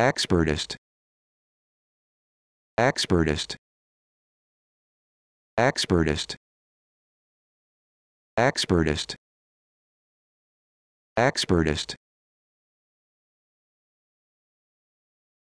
Expertist. Expertist. Expertist. Expertist. Expertist.